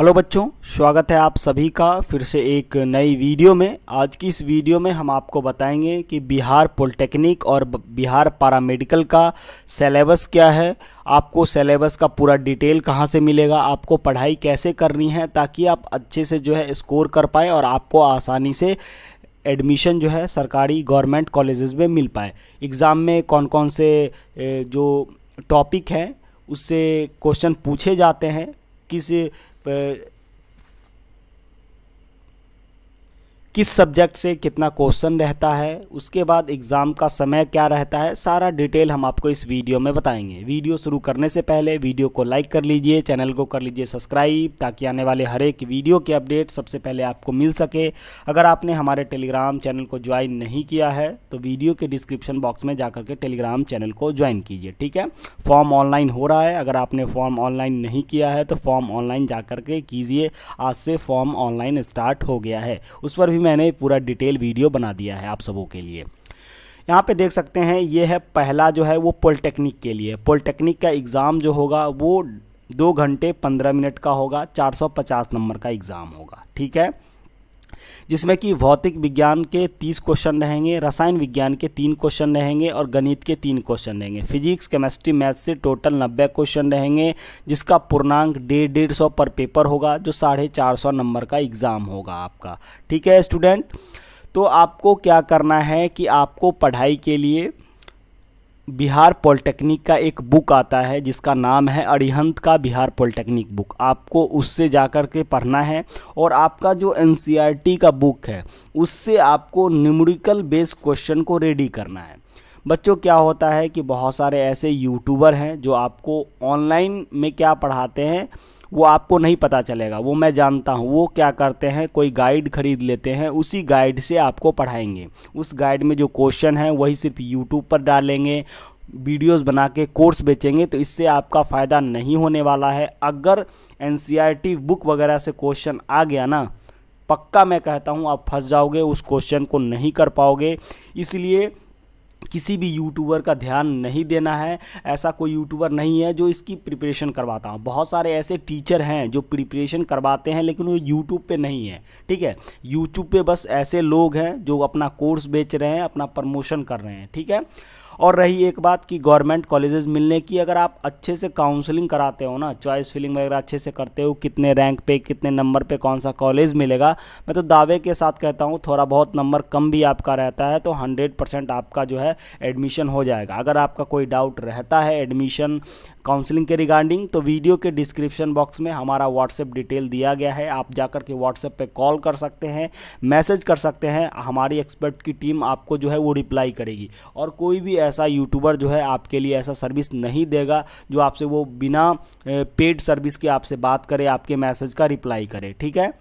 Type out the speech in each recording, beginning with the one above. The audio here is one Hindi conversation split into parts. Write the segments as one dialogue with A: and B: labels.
A: हेलो बच्चों स्वागत है आप सभी का फिर से एक नई वीडियो में आज की इस वीडियो में हम आपको बताएंगे कि बिहार पॉलिटेक्निक और बिहार पैरामेडिकल का सिलेबस क्या है आपको सिलेबस का पूरा डिटेल कहां से मिलेगा आपको पढ़ाई कैसे करनी है ताकि आप अच्छे से जो है स्कोर कर पाएँ और आपको आसानी से एडमिशन जो है सरकारी गवर्नमेंट कॉलेजेस में मिल पाए एग्ज़ाम में कौन कौन से जो टॉपिक हैं उससे क्वेश्चन पूछे जाते हैं किसी किस सब्जेक्ट से कितना क्वेश्चन रहता है उसके बाद एग्ज़ाम का समय क्या रहता है सारा डिटेल हम आपको इस वीडियो में बताएंगे वीडियो शुरू करने से पहले वीडियो को लाइक कर लीजिए चैनल को कर लीजिए सब्सक्राइब ताकि आने वाले हर एक वीडियो के अपडेट सबसे पहले आपको मिल सके अगर आपने हमारे टेलीग्राम चैनल को ज्वाइन नहीं किया है तो वीडियो के डिस्क्रिप्शन बॉक्स में जाकर के टेलीग्राम चैनल को ज्वाइन कीजिए ठीक है फॉर्म ऑनलाइन हो रहा है अगर आपने फॉर्म ऑनलाइन नहीं किया है तो फॉर्म ऑनलाइन जा के कीजिए आज से फॉर्म ऑनलाइन स्टार्ट हो गया है उस पर भी मैंने पूरा डिटेल वीडियो बना दिया है आप सबों के लिए यहाँ पे देख सकते हैं ये है पहला जो है वो पॉलिटेक्निक के लिए पॉलिटेक्निक का एग्ज़ाम जो होगा वो दो घंटे पंद्रह मिनट का होगा चार सौ पचास नंबर का एग्ज़ाम होगा ठीक है जिसमें कि भौतिक विज्ञान के तीस क्वेश्चन रहेंगे रसायन विज्ञान के तीन क्वेश्चन रहेंगे और गणित के तीन क्वेश्चन रहेंगे फिजिक्स केमिस्ट्री मैथ्स से टोटल नब्बे क्वेश्चन रहेंगे जिसका पूर्णांक डेढ़ डेढ़ सौ पर पेपर होगा जो साढ़े चार सौ नंबर का एग्ज़ाम होगा आपका ठीक है स्टूडेंट तो आपको क्या करना है कि आपको पढ़ाई के लिए बिहार पॉलिटेक्निक का एक बुक आता है जिसका नाम है अरिहंत का बिहार पॉलिटेक्निक बुक आपको उससे जा कर के पढ़ना है और आपका जो एन का बुक है उससे आपको न्यूमरिकल बेस क्वेश्चन को रेडी करना है बच्चों क्या होता है कि बहुत सारे ऐसे यूट्यूबर हैं जो आपको ऑनलाइन में क्या पढ़ाते हैं वो आपको नहीं पता चलेगा वो मैं जानता हूँ वो क्या करते हैं कोई गाइड खरीद लेते हैं उसी गाइड से आपको पढ़ाएंगे उस गाइड में जो क्वेश्चन है वही सिर्फ यूट्यूब पर डालेंगे वीडियोस बना के कोर्स बेचेंगे तो इससे आपका फ़ायदा नहीं होने वाला है अगर एन बुक e वगैरह से क्वेश्चन आ गया ना पक्का मैं कहता हूँ आप फंस जाओगे उस क्वेश्चन को नहीं कर पाओगे इसलिए किसी भी यूट्यूबर का ध्यान नहीं देना है ऐसा कोई यूट्यूबर नहीं है जो इसकी प्रिपरेशन करवाता हूँ बहुत सारे ऐसे टीचर हैं जो प्रिपरेशन करवाते हैं लेकिन वो यूट्यूब पे नहीं है ठीक है यूट्यूब पे बस ऐसे लोग हैं जो अपना कोर्स बेच रहे हैं अपना प्रमोशन कर रहे हैं ठीक है और रही एक बात कि गवर्नमेंट कॉलेजेस मिलने की अगर आप अच्छे से काउंसलिंग कराते हो ना चॉइस फिलिंग वगैरह अच्छे से करते हो कितने रैंक पे कितने नंबर पे कौन सा कॉलेज मिलेगा मैं तो दावे के साथ कहता हूँ थोड़ा बहुत नंबर कम भी आपका रहता है तो हंड्रेड परसेंट आपका जो है एडमिशन हो जाएगा अगर आपका कोई डाउट रहता है एडमिशन काउंसलिंग के रिगार्डिंग तो वीडियो के डिस्क्रिप्शन बॉक्स में हमारा व्हाट्सएप डिटेल दिया गया है आप जाकर के व्हाट्सएप पे कॉल कर सकते हैं मैसेज कर सकते हैं हमारी एक्सपर्ट की टीम आपको जो है वो रिप्लाई करेगी और कोई भी ऐसा यूट्यूबर जो है आपके लिए ऐसा सर्विस नहीं देगा जो आपसे वो बिना पेड सर्विस के आपसे बात करे आपके मैसेज का रिप्लाई करे ठीक है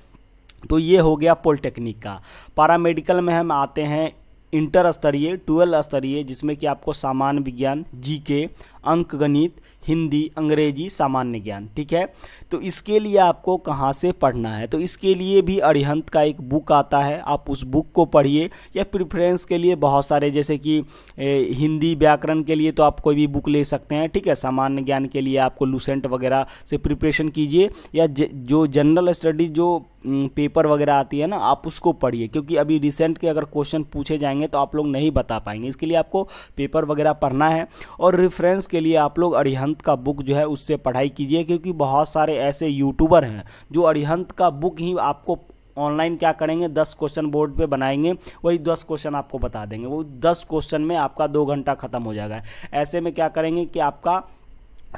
A: तो ये हो गया पॉलिटेक्निक का पारामेडिकल में हम आते हैं इंटर स्तरीय ट्वेल्व स्तरीय जिसमें कि आपको सामान्य विज्ञान जीके अंक गणित हिंदी अंग्रेजी सामान्य ज्ञान ठीक है तो इसके लिए आपको कहाँ से पढ़ना है तो इसके लिए भी अरिहंत का एक बुक आता है आप उस बुक को पढ़िए या प्रिफ्रेंस के लिए बहुत सारे जैसे कि हिंदी व्याकरण के लिए तो आप कोई भी बुक ले सकते हैं ठीक है सामान्य ज्ञान के लिए आपको लूसेंट वगैरह से प्रिपरेशन कीजिए या ज, जो जनरल स्टडीज जो पेपर वगैरह आती है ना आप उसको पढ़िए क्योंकि अभी रिसेंट के अगर क्वेश्चन पूछे जाएंगे जाएंगे तो आप लोग नहीं बता पाएंगे इसके लिए आपको पेपर वगैरह पढ़ना है और रेफरेंस के लिए आप लोग अरिहंत का बुक जो है उससे पढ़ाई कीजिए क्योंकि बहुत सारे ऐसे यूट्यूबर हैं जो अरिहंत का बुक ही आपको ऑनलाइन क्या करेंगे दस क्वेश्चन बोर्ड पे बनाएंगे वही दस क्वेश्चन आपको बता देंगे वो दस क्वेश्चन में आपका दो घंटा ख़त्म हो जाएगा ऐसे में क्या करेंगे कि आपका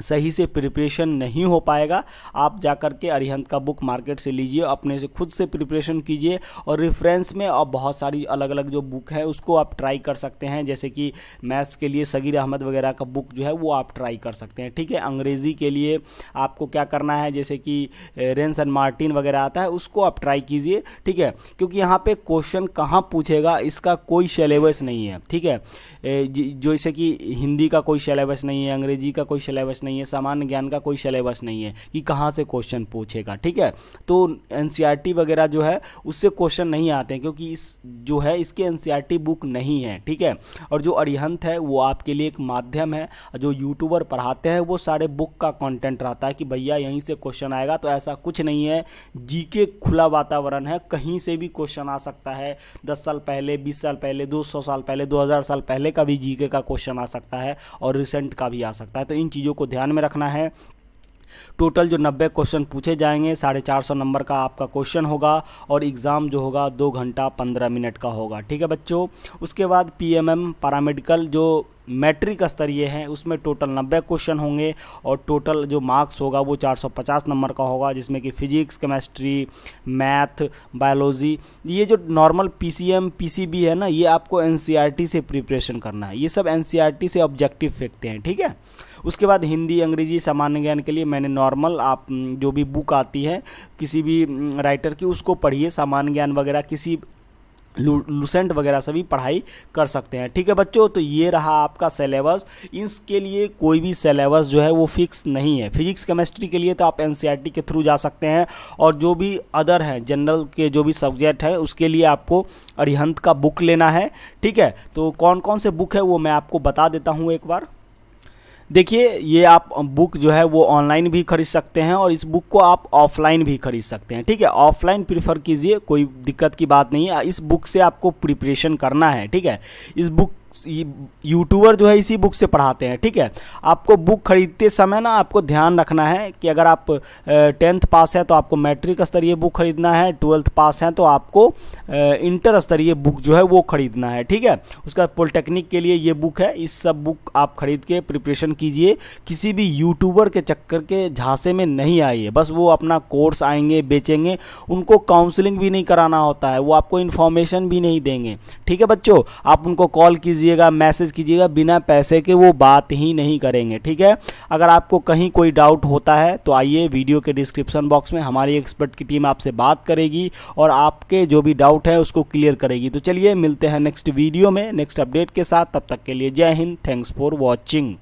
A: सही से प्रिपरेशन नहीं हो पाएगा आप जा के अरिहंत का बुक मार्केट से लीजिए अपने से खुद से प्रिपरेशन कीजिए और रेफरेंस में और बहुत सारी अलग अलग जो बुक है उसको आप ट्राई कर सकते हैं जैसे कि मैथ्स के लिए सगीर अहमद वगैरह का बुक जो है वो आप ट्राई कर सकते हैं ठीक है अंग्रेज़ी के लिए आपको क्या करना है जैसे कि रेंस एंड मार्टिन वगैरह आता है उसको आप ट्राई कीजिए ठीक है क्योंकि यहाँ पर क्वेश्चन कहाँ पूछेगा इसका कोई सिलेबस नहीं है ठीक है जैसे कि हिंदी का कोई सिलेबस नहीं है अंग्रेजी का कोई सिलेबस सिलेबस नहीं है सामान्य ज्ञान का कोई सिलेबस नहीं है कि कहाँ से क्वेश्चन पूछेगा ठीक है तो एन e वगैरह जो है उससे क्वेश्चन नहीं आते हैं क्योंकि इस जो है इसके एन बुक e नहीं है ठीक है और जो अरिहंत है वो आपके लिए एक माध्यम है जो यूट्यूबर पढ़ाते हैं वो सारे बुक का कॉन्टेंट रहता है कि भैया यहीं से क्वेश्चन आएगा तो ऐसा कुछ नहीं है जीके खुला वातावरण है कहीं से भी क्वेश्चन आ सकता है दस साल पहले बीस साल पहले दो सौ साल पहले दो हज़ार साल पहले का भी जीके का क्वेश्चन आ सकता है और रिसेंट का भी आ सकता है तो इन चीज़ों को ध्यान में रखना है टोटल जो 90 क्वेश्चन पूछे जाएंगे साढ़े चार सौ नंबर का आपका क्वेश्चन होगा और एग्ज़ाम जो होगा दो घंटा पंद्रह मिनट का होगा ठीक है बच्चों उसके बाद पीएमएम पैरामेडिकल जो मैट्रिक स्तरीय है उसमें टोटल नब्बे क्वेश्चन होंगे और टोटल जो मार्क्स होगा वो 450 नंबर का होगा जिसमें कि फिजिक्स केमेस्ट्री मैथ बायोलॉजी ये जो normal P C M P C B है ना ये आपको N C E R T preparation करना है ये सब N C E R T objective फेंकते हैं ठीक है उसके बाद हिंदी अंग्रेजी सामान्य ज्ञान के लिए मैंने नॉर्मल आप जो भी बुक आती है किसी भी राइटर की उसको पढ़िए सामान्य ज्ञान वगैरह किसी लूसेंट वगैरह सभी पढ़ाई कर सकते हैं ठीक है बच्चों तो ये रहा आपका सिलेबस इसके लिए कोई भी सिलेबस जो है वो फिक्स नहीं है फिजिक्स केमिस्ट्री के लिए तो आप एन e के थ्रू जा सकते हैं और जो भी अदर हैं जनरल के जो भी सब्जेक्ट है उसके लिए आपको अरिहंत का बुक लेना है ठीक है तो कौन कौन से बुक है वो मैं आपको बता देता हूँ एक बार देखिए ये आप बुक जो है वो ऑनलाइन भी खरीद सकते हैं और इस बुक को आप ऑफलाइन भी खरीद सकते हैं ठीक है ऑफलाइन प्रीफर कीजिए कोई दिक्कत की बात नहीं है इस बुक से आपको प्रिपरेशन करना है ठीक है इस बुक यूट्यूबर जो है इसी बुक से पढ़ाते हैं ठीक है आपको बुक खरीदते समय ना आपको ध्यान रखना है कि अगर आप टेंथ पास है तो आपको मैट्रिक स्तरीय बुक खरीदना है ट्वेल्थ पास है तो आपको इंटर स्तरीय बुक जो है वो खरीदना है ठीक है उसका पॉलिटेक्निक के लिए ये बुक है इस सब बुक आप खरीद के प्रिपरेशन कीजिए किसी भी यूट्यूबर के चक्कर के झांसे में नहीं आइए बस वो अपना कोर्स आएंगे बेचेंगे उनको काउंसलिंग भी नहीं कराना होता है वो आपको इन्फॉर्मेशन भी नहीं देंगे ठीक है बच्चों आप उनको कॉल कीजिए कीजिएगा मैसेज कीजिएगा बिना पैसे के वो बात ही नहीं करेंगे ठीक है अगर आपको कहीं कोई डाउट होता है तो आइए वीडियो के डिस्क्रिप्शन बॉक्स में हमारी एक्सपर्ट की टीम आपसे बात करेगी और आपके जो भी डाउट है उसको क्लियर करेगी तो चलिए मिलते हैं नेक्स्ट वीडियो में नेक्स्ट अपडेट के साथ तब तक के लिए जय हिंद थैंक्स फॉर वॉचिंग